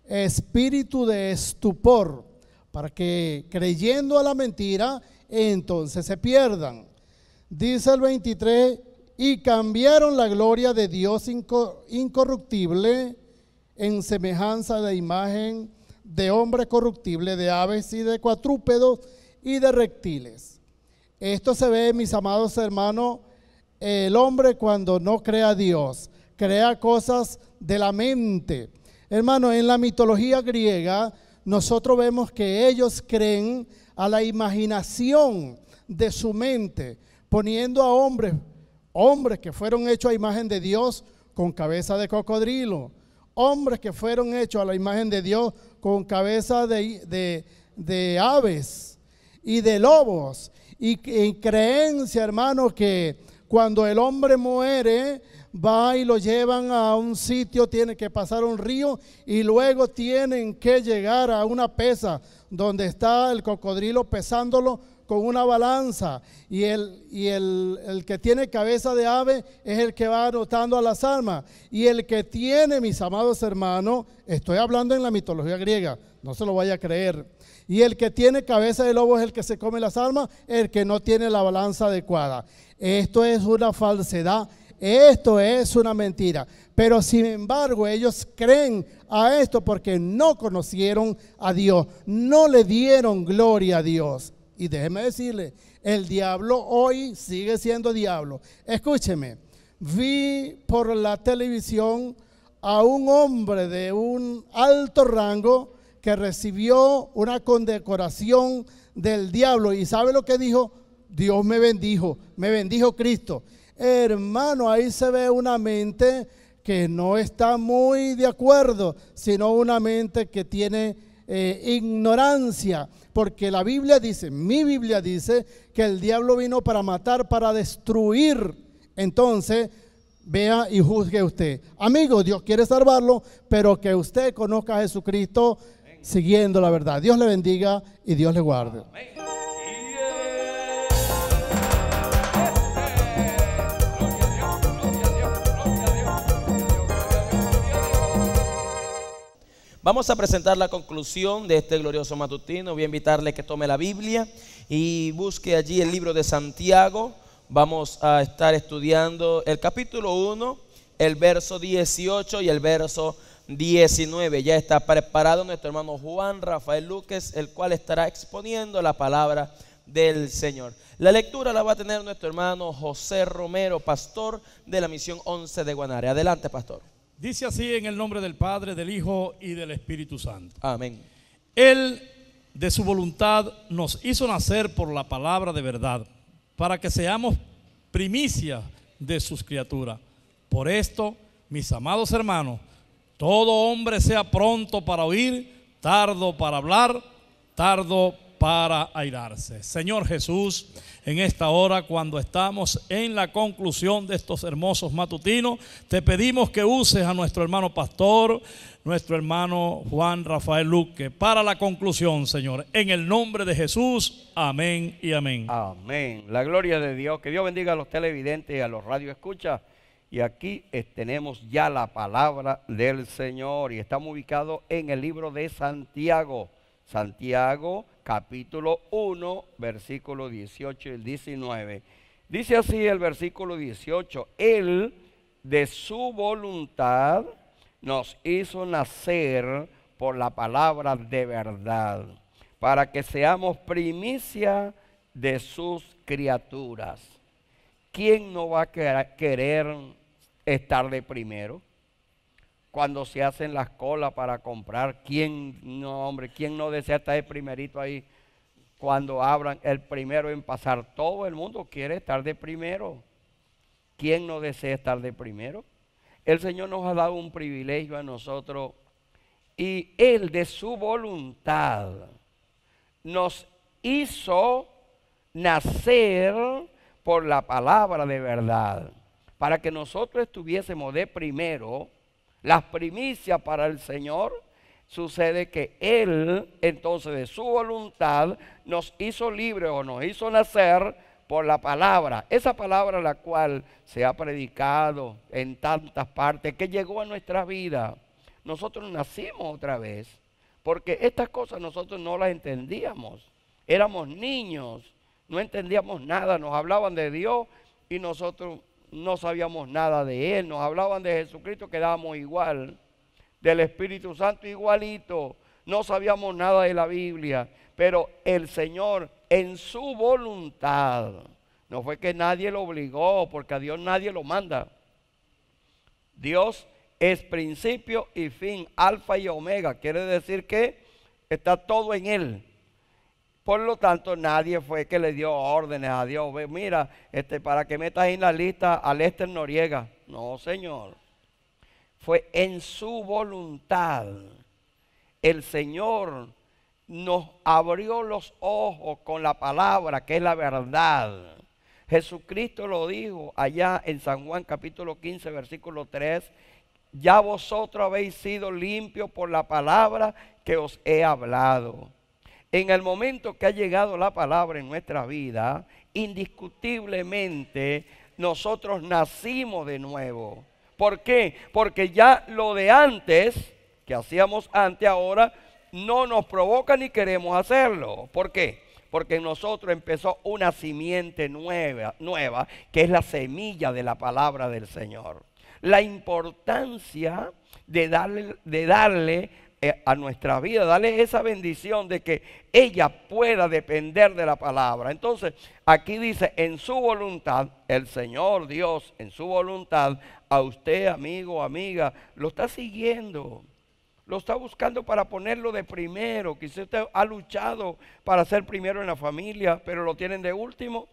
espíritu de estupor para que creyendo a la mentira, entonces se pierdan. Dice el 23, y cambiaron la gloria de Dios incorruptible en semejanza de imagen de hombre corruptible, de aves y de cuatrúpedos y de reptiles. Esto se ve, mis amados hermanos, el hombre cuando no crea a Dios, crea cosas de la mente. Hermano, en la mitología griega nosotros vemos que ellos creen a la imaginación de su mente, poniendo a hombres, hombres que fueron hechos a imagen de Dios con cabeza de cocodrilo, hombres que fueron hechos a la imagen de Dios con cabeza de, aves y de lobos, y, en creencia, hermano, que cuando el hombre muere, va y lo llevan a un sitio, tiene que pasar un río y luego tienen que llegar a una pesa donde está el cocodrilo pesándolo con una balanza y, el, y el, el, que tiene cabeza de ave es el que va anotando a las almas. Y el que tiene, mis amados hermanos, estoy hablando en la mitología griega, no se lo vaya a creer, y el que tiene cabeza de lobo es el que se come las almas, el que no tiene la balanza adecuada. Esto es una falsedad, esto es una mentira. Pero sin embargo ellos creen a esto porque no conocieron a Dios, no le dieron gloria a Dios. Y déjeme decirle, el diablo hoy sigue siendo diablo. Escúcheme, vi por la televisión a un hombre de un alto rango que recibió una condecoración del diablo. ¿Y sabe lo que dijo? Dios me bendijo, me bendijo Cristo. Hermano, ahí se ve una mente que no está muy de acuerdo, sino una mente que tiene eh, ignorancia. Porque la Biblia dice, mi Biblia dice, que el diablo vino para matar, para destruir. Entonces, vea y juzgue usted. Amigo, Dios quiere salvarlo, pero que usted conozca a Jesucristo siguiendo la verdad. Dios le bendiga y Dios le guarde. Vamos a presentar la conclusión de este glorioso matutino. Voy a invitarle que tome la Biblia y busque allí el libro de Santiago. Vamos a estar estudiando el capítulo 1, el verso 18 y el verso 19. Ya está preparado nuestro hermano Juan Rafael Luques, el cual estará exponiendo la palabra del Señor. La lectura la va a tener nuestro hermano José Romero, pastor de la misión 11 de Guanare. Adelante, pastor. Dice así en el nombre del Padre, del Hijo y del Espíritu Santo. Amén. Él de su voluntad nos hizo nacer por la palabra de verdad, para que seamos primicia de sus criaturas. Por esto, mis amados hermanos, todo hombre sea pronto para oír, tardo para hablar, tardo para airarse. Señor Jesús, en esta hora, cuando estamos en la conclusión de estos hermosos matutinos, te pedimos que uses a nuestro hermano pastor, nuestro hermano Juan Rafael Luque, para la conclusión, Señor. En el nombre de Jesús, amén y amén. Amén. La gloria de Dios. Que Dios bendiga a los televidentes y a los radioescuchas. Y aquí tenemos ya la palabra del Señor y estamos ubicados en el libro de Santiago. Santiago capítulo 1, versículo 18 y 19. Dice así el versículo 18, Él de su voluntad nos hizo nacer por la palabra de verdad, para que seamos primicia de sus criaturas. ¿Quién no va a querer estar de primero. Cuando se hacen las colas para comprar, ¿quién no, hombre, quién no desea estar de primerito ahí? Cuando abran el primero en pasar, todo el mundo quiere estar de primero. ¿Quién no desea estar de primero? El Señor nos ha dado un privilegio a nosotros y Él de su voluntad nos hizo nacer por la palabra de verdad para que nosotros estuviésemos de primero, las primicias para el Señor, sucede que Él, entonces de su voluntad, nos hizo libres o nos hizo nacer por la palabra, esa palabra la cual se ha predicado en tantas partes, que llegó a nuestra vida. Nosotros nacimos otra vez, porque estas cosas nosotros no las entendíamos. Éramos niños, no entendíamos nada, nos hablaban de Dios y nosotros no sabíamos nada de Él. Nos hablaban de Jesucristo, quedábamos igual. Del Espíritu Santo igualito. No sabíamos nada de la Biblia. Pero el Señor en su voluntad. No fue que nadie lo obligó, porque a Dios nadie lo manda. Dios es principio y fin, alfa y omega. Quiere decir que está todo en Él. Por lo tanto, nadie fue que le dio órdenes a Dios. mira, este, para que metas en la lista al Lester Noriega. No, Señor. Fue en su voluntad. El Señor nos abrió los ojos con la palabra, que es la verdad. Jesucristo lo dijo allá en San Juan capítulo 15, versículo 3. Ya vosotros habéis sido limpios por la palabra que os he hablado en el momento que ha llegado la palabra en nuestra vida, indiscutiblemente nosotros nacimos de nuevo. ¿Por qué? Porque ya lo de antes, que hacíamos antes ahora, no nos provoca ni queremos hacerlo. ¿Por qué? Porque en nosotros empezó una simiente nueva, nueva, que es la semilla de la palabra del Señor. La importancia de darle, de darle eh, a nuestra vida, dale esa bendición de que ella pueda depender de la palabra. Entonces, aquí dice, en su voluntad, el Señor Dios, en su voluntad, a usted, amigo, amiga, lo está siguiendo. Lo está buscando para ponerlo de primero. quizás usted ha luchado para ser primero en la familia, pero lo tienen de último.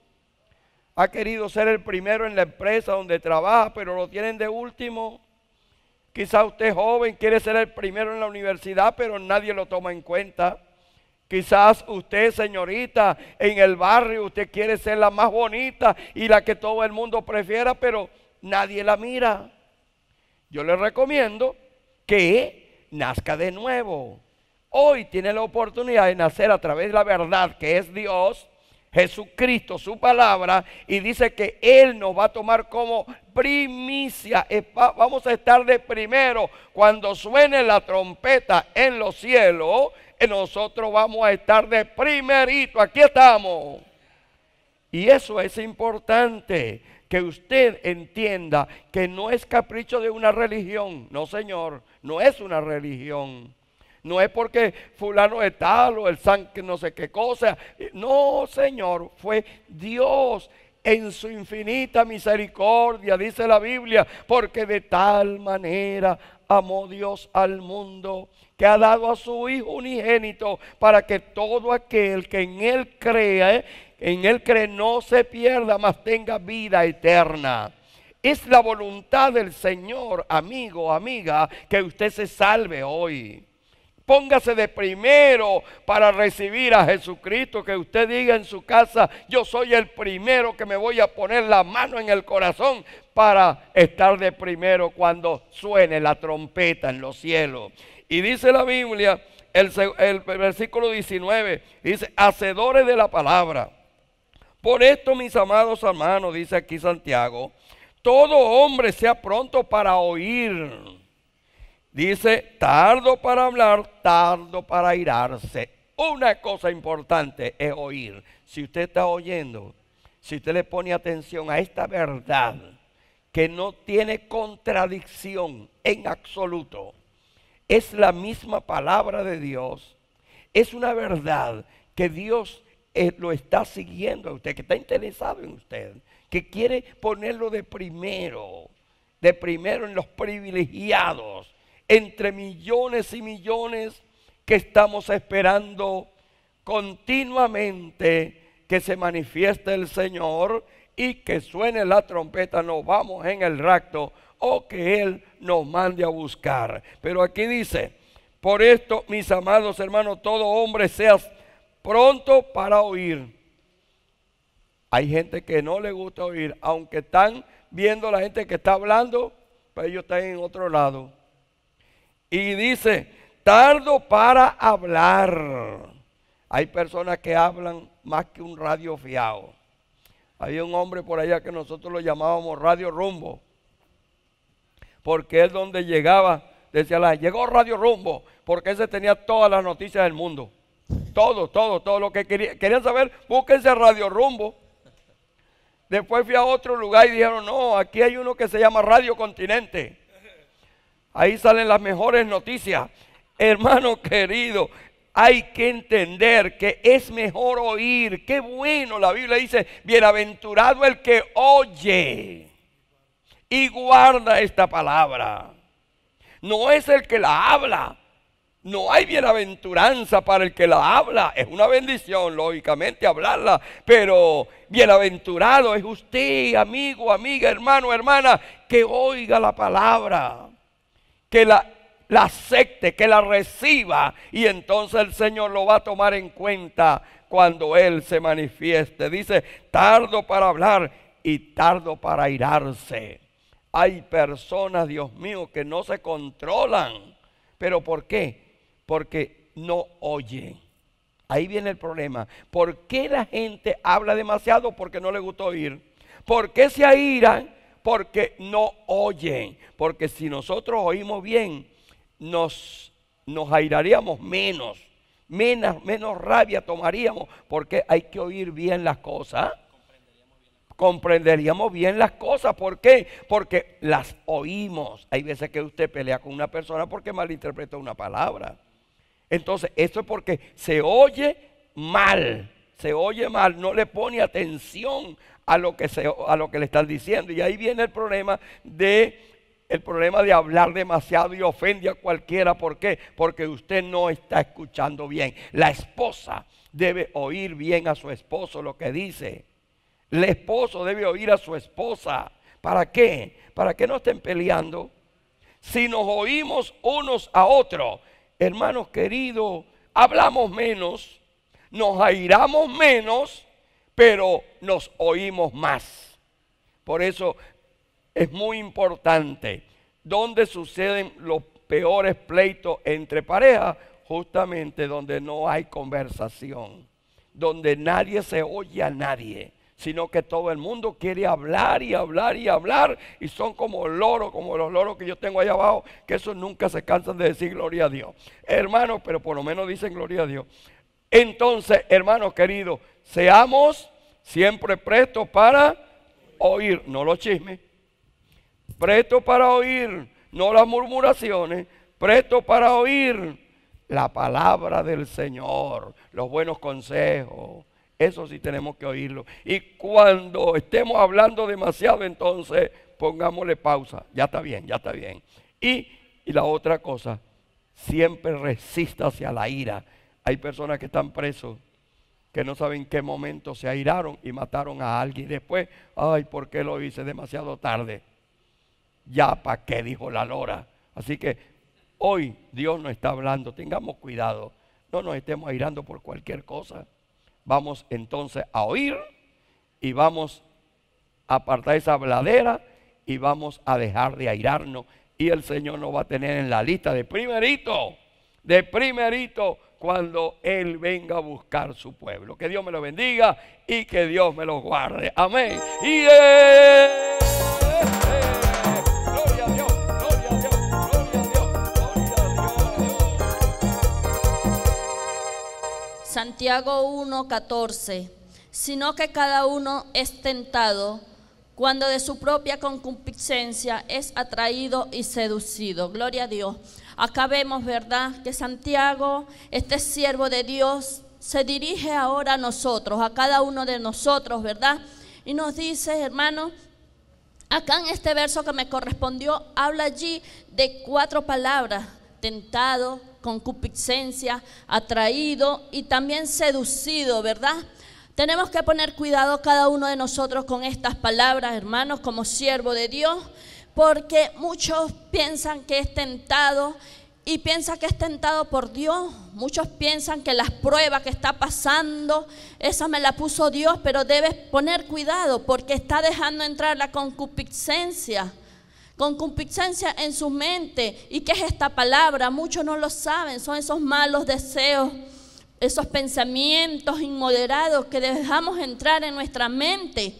Ha querido ser el primero en la empresa donde trabaja, pero lo tienen de último. Quizás usted joven, quiere ser el primero en la universidad, pero nadie lo toma en cuenta. Quizás usted, señorita, en el barrio, usted quiere ser la más bonita y la que todo el mundo prefiera, pero nadie la mira. Yo le recomiendo que nazca de nuevo. Hoy tiene la oportunidad de nacer a través de la verdad que es Dios Jesucristo, su palabra, y dice que Él nos va a tomar como primicia. Vamos a estar de primero. Cuando suene la trompeta en los cielos, eh, nosotros vamos a estar de primerito. Aquí estamos. Y eso es importante, que usted entienda que no es capricho de una religión. No, Señor, no es una religión. No es porque fulano de tal o el san que no sé qué cosa. No, Señor, fue Dios en su infinita misericordia, dice la Biblia, porque de tal manera amó Dios al mundo que ha dado a su Hijo unigénito para que todo aquel que en Él crea, en Él cree, no se pierda, mas tenga vida eterna. Es la voluntad del Señor, amigo, amiga, que usted se salve hoy. Póngase de primero para recibir a Jesucristo. Que usted diga en su casa, yo soy el primero que me voy a poner la mano en el corazón para estar de primero cuando suene la trompeta en los cielos. Y dice la Biblia, el, versículo 19, dice, hacedores de la palabra. Por esto, mis amados hermanos, dice aquí Santiago, todo hombre sea pronto para oír Dice, tardo para hablar, tardo para irarse. Una cosa importante es oír. Si usted está oyendo, si usted le pone atención a esta verdad, que no tiene contradicción en absoluto, es la misma palabra de Dios, es una verdad que Dios eh, lo está siguiendo a usted, que está interesado en usted, que quiere ponerlo de primero, de primero en los privilegiados entre millones y millones que estamos esperando continuamente que se manifieste el Señor y que suene la trompeta, nos vamos en el rapto o que Él nos mande a buscar. Pero aquí dice, por esto, mis amados hermanos, todo hombre seas pronto para oír. Hay gente que no le gusta oír, aunque están viendo la gente que está hablando, pero ellos están en otro lado. Y dice, tardo para hablar. Hay personas que hablan más que un radio fiado. Había un hombre por allá que nosotros lo llamábamos Radio Rumbo. Porque él donde llegaba, decía, la, llegó Radio Rumbo, porque ese tenía todas las noticias del mundo. Todo, todo, todo lo que querían saber, búsquense Radio Rumbo. Después fui a otro lugar y dijeron, no, aquí hay uno que se llama Radio Continente. Ahí salen las mejores noticias. Hermano querido, hay que entender que es mejor oír. Qué bueno, la Biblia dice, bienaventurado el que oye y guarda esta palabra. No es el que la habla. No hay bienaventuranza para el que la habla. Es una bendición, lógicamente, hablarla. Pero bienaventurado es usted, amigo, amiga, hermano, hermana, que oiga la palabra que la, acepte, que la reciba. Y entonces el Señor lo va a tomar en cuenta cuando Él se manifieste. Dice, tardo para hablar y tardo para irarse. Hay personas, Dios mío, que no se controlan. ¿Pero por qué? Porque no oyen. Ahí viene el problema. ¿Por qué la gente habla demasiado? Porque no le gusta oír. ¿Por qué se airan? porque no oyen. Porque si nosotros oímos bien, nos, nos airaríamos menos, menos, menos rabia tomaríamos, porque hay que oír bien las cosas. Comprenderíamos bien las cosas. ¿Por qué? Porque las oímos. Hay veces que usted pelea con una persona porque malinterpreta una palabra. Entonces, esto es porque se oye mal se oye mal, no le pone atención a lo que, lo que le están diciendo. Y ahí viene el problema de... El problema de hablar demasiado y ofende a cualquiera. ¿Por qué? Porque usted no está escuchando bien. La esposa debe oír bien a su esposo lo que dice. El esposo debe oír a su esposa. ¿Para qué? Para que no estén peleando. Si nos oímos unos a otros, hermanos queridos, hablamos menos, nos airamos menos pero nos oímos más. Por eso es muy importante donde suceden los peores pleitos entre parejas, justamente donde no hay conversación, donde nadie se oye a nadie, sino que todo el mundo quiere hablar y hablar y hablar y son como loros, como los loros que yo tengo allá abajo, que esos nunca se cansan de decir gloria a Dios. Hermanos, pero por lo menos dicen gloria a Dios. Entonces, hermanos queridos, seamos siempre prestos para oír, no los chismes, prestos para oír, no las murmuraciones, prestos para oír la palabra del Señor, los buenos consejos. Eso sí tenemos que oírlo. Y cuando estemos hablando demasiado, entonces pongámosle pausa. Ya está bien, ya está bien. Y, y la otra cosa, siempre resista hacia la ira hay personas que están presos que no saben en qué momento se airaron y mataron a alguien. Después, ay, ¿por qué lo hice demasiado tarde? Ya, ¿para qué? Dijo la lora. Así que hoy Dios nos está hablando, tengamos cuidado, no nos estemos airando por cualquier cosa. Vamos entonces a oír y vamos a apartar esa bladera y vamos a dejar de airarnos. Y el Señor nos va a tener en la lista de primerito, de primerito cuando Él venga a buscar su pueblo. Que Dios me lo bendiga y que Dios me lo guarde. Amén. Y Dios. Santiago 1:14, sino que cada uno es tentado cuando de su propia concupiscencia es atraído y seducido. Gloria a Dios. Acá vemos, ¿verdad?, que Santiago, este siervo de Dios, se dirige ahora a nosotros, a cada uno de nosotros, ¿verdad? Y nos dice, hermano, acá en este verso que me correspondió, habla allí de cuatro palabras, tentado, concupiscencia, atraído y también seducido, ¿verdad? Tenemos que poner cuidado cada uno de nosotros con estas palabras, hermanos, como siervo de Dios porque muchos piensan que es tentado y piensa que es tentado por Dios. Muchos piensan que las pruebas que está pasando, esa me la puso Dios, pero debes poner cuidado porque está dejando entrar la concupiscencia. Concupiscencia en su mente. ¿Y qué es esta palabra? Muchos no lo saben. Son esos malos deseos, esos pensamientos inmoderados que dejamos entrar en nuestra mente.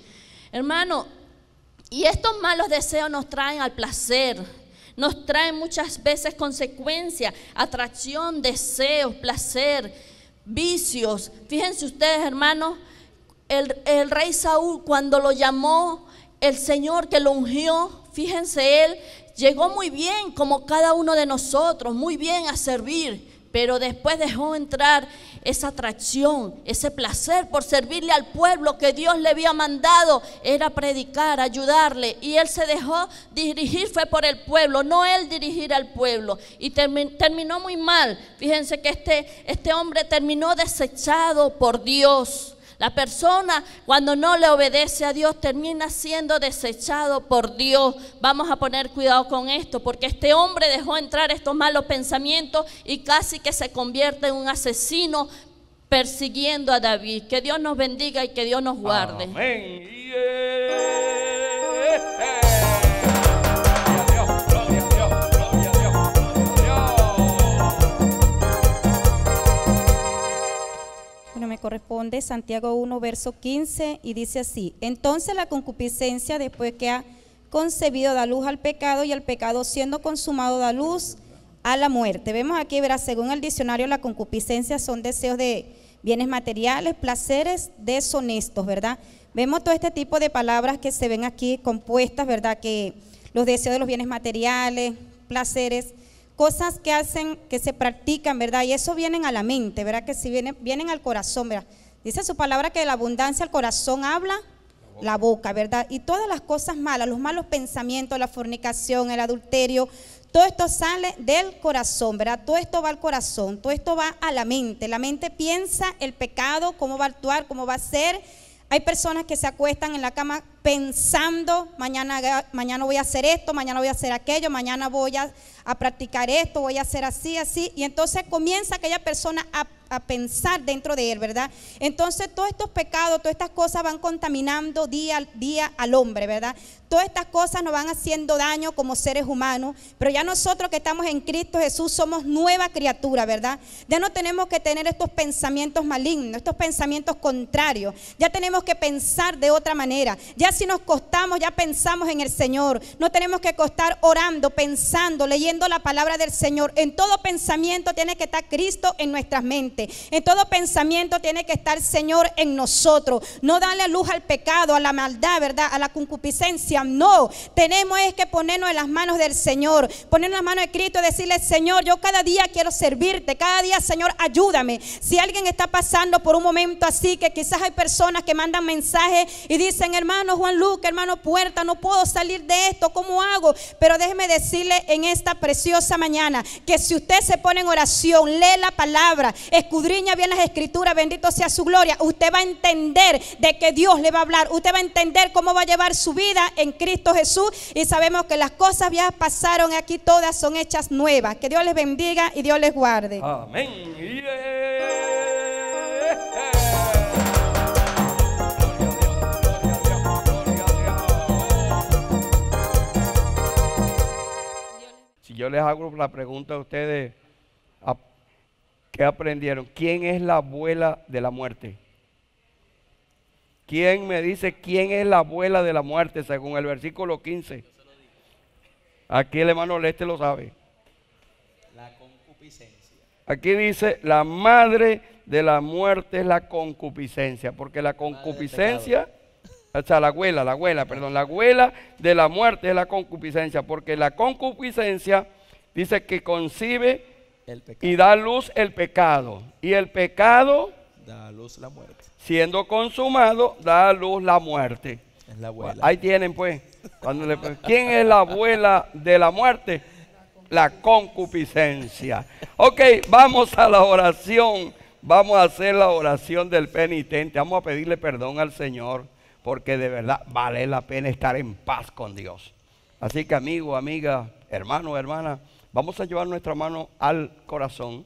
Hermano, y estos malos deseos nos traen al placer, nos traen muchas veces consecuencias, atracción, deseos, placer, vicios. Fíjense ustedes, hermanos, el, rey Saúl cuando lo llamó el Señor que lo ungió, fíjense él, llegó muy bien como cada uno de nosotros, muy bien a servir, pero después dejó entrar esa atracción, ese placer por servirle al pueblo que Dios le había mandado, era predicar, ayudarle. Y él se dejó dirigir, fue por el pueblo, no él dirigir al pueblo. Y terminó muy mal. Fíjense que este, este hombre terminó desechado por Dios. La persona cuando no le obedece a Dios termina siendo desechado por Dios. Vamos a poner cuidado con esto, porque este hombre dejó entrar estos malos pensamientos y casi que se convierte en un asesino persiguiendo a David. Que Dios nos bendiga y que Dios nos guarde. Amén. me corresponde, Santiago 1, verso 15, y dice así, entonces la concupiscencia después que ha concebido da luz al pecado y al pecado siendo consumado da luz a la muerte. Vemos aquí, verá, según el diccionario, la concupiscencia son deseos de bienes materiales, placeres deshonestos, ¿verdad? Vemos todo este tipo de palabras que se ven aquí compuestas, ¿verdad? Que los deseos de los bienes materiales, placeres cosas que hacen, que se practican, ¿verdad? Y eso vienen a la mente, ¿verdad? Que si vienen, vienen al corazón, ¿verdad? Dice su palabra que de la abundancia el corazón habla la boca, ¿verdad? Y todas las cosas malas, los malos pensamientos, la fornicación, el adulterio, todo esto sale del corazón, ¿verdad? Todo esto va al corazón, todo esto va a la mente. La mente piensa el pecado, cómo va a actuar, cómo va a ser. Hay personas que se acuestan en la cama pensando, mañana, mañana voy a hacer esto, mañana voy a hacer aquello, mañana voy a, practicar esto, voy a hacer así, así. Y entonces comienza aquella persona a, a, pensar dentro de él, ¿verdad? Entonces todos estos pecados, todas estas cosas van contaminando día a día al hombre, ¿verdad? Todas estas cosas nos van haciendo daño como seres humanos, pero ya nosotros que estamos en Cristo Jesús somos nueva criatura, ¿verdad? Ya no tenemos que tener estos pensamientos malignos, estos pensamientos contrarios, ya tenemos que pensar de otra manera, ya si nos costamos, ya pensamos en el Señor. No tenemos que costar orando, pensando, leyendo la palabra del Señor. En todo pensamiento tiene que estar Cristo en nuestras mentes. En todo pensamiento tiene que estar Señor en nosotros. No darle luz al pecado, a la maldad, ¿verdad? A la concupiscencia. No, tenemos es que ponernos en las manos del Señor. Ponernos las manos de Cristo y decirle, Señor, yo cada día quiero servirte. Cada día, Señor, ayúdame. Si alguien está pasando por un momento así, que quizás hay personas que mandan mensajes y dicen, hermanos, Juan Luca, hermano Puerta, no puedo salir de esto, ¿cómo hago? Pero déjeme decirle en esta preciosa mañana que si usted se pone en oración, lee la palabra, escudriña bien las escrituras, bendito sea su gloria, usted va a entender de que Dios le va a hablar, usted va a entender cómo va a llevar su vida en Cristo Jesús y sabemos que las cosas ya pasaron aquí, todas son hechas nuevas. Que Dios les bendiga y Dios les guarde. Amén. yo les hago la pregunta a ustedes, ¿qué aprendieron? ¿Quién es la abuela de la muerte? ¿Quién me dice quién es la abuela de la muerte según el versículo 15? Aquí el hermano Leste lo sabe. La concupiscencia. Aquí dice, la madre de la muerte es la concupiscencia, porque la concupiscencia o sea, la abuela, la abuela, perdón, la abuela de la muerte es la concupiscencia, porque la concupiscencia dice que concibe y da luz el pecado. Y el pecado luz la muerte. Siendo consumado, da luz la muerte. Ahí tienen pues. ¿Quién es la abuela de la muerte? La concupiscencia. Ok, vamos a la oración. Vamos a hacer la oración del penitente. Vamos a pedirle perdón al Señor porque de verdad vale la pena estar en paz con Dios. Así que amigo, amiga, hermano, hermana, vamos a llevar nuestra mano al corazón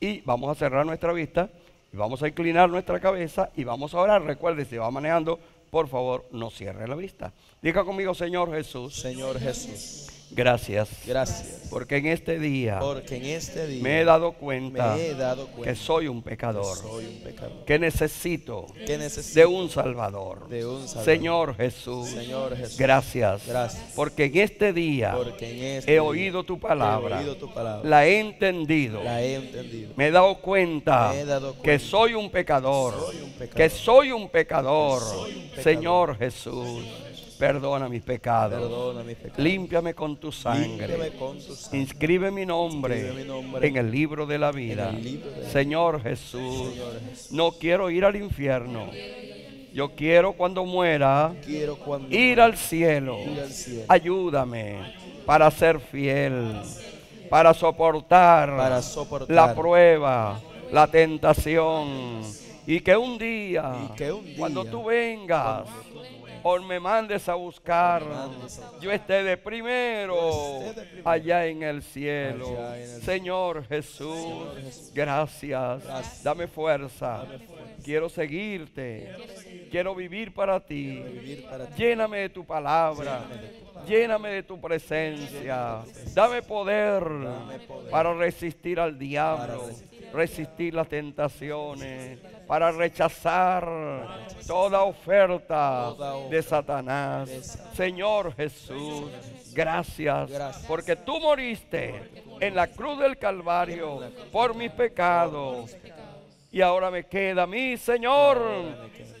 y vamos a cerrar nuestra vista y vamos a inclinar nuestra cabeza y vamos a orar. Recuerde, si va manejando, por favor, no cierre la vista. Diga conmigo, Señor Jesús. Señor Jesús Gracias. Gracias. Porque en este día, Porque en este día me, he dado cuenta, que soy un pecador. Que, soy un pecador, necesito, necesito de, un Salvador. de un Señor Jesús. gracias, gracias. Porque en este día en este he, oído tu palabra, he oído tu palabra. La he entendido. La he entendido. Me, he dado cuenta, que soy un pecador. que soy un pecador. Señor Jesús. Perdona mis pecados. Límpiame, con tu sangre. Inscribe, mi nombre, en el libro de la vida. Señor, Jesús, no quiero ir al infierno. Yo quiero cuando muera ir, Al cielo. Ayúdame para ser fiel, para soportar, la prueba, la tentación. Y que un día, cuando tú vengas, o me mandes a buscar. Yo esté de primero allá en el cielo. Señor Jesús, gracias. Dame fuerza. Quiero seguirte. Quiero vivir para ti. Lléname de tu palabra. Lléname de tu presencia. Dame poder para resistir al diablo resistir las tentaciones, para rechazar toda oferta de Satanás. Señor Jesús, gracias, porque tú moriste en la cruz del Calvario por mis pecados. Y ahora me queda a mí, Señor,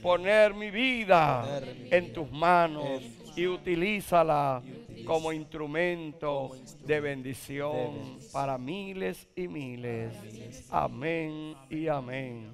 poner mi vida en tus manos y utilízala como instrumento de bendición para miles y miles. Amén y amén.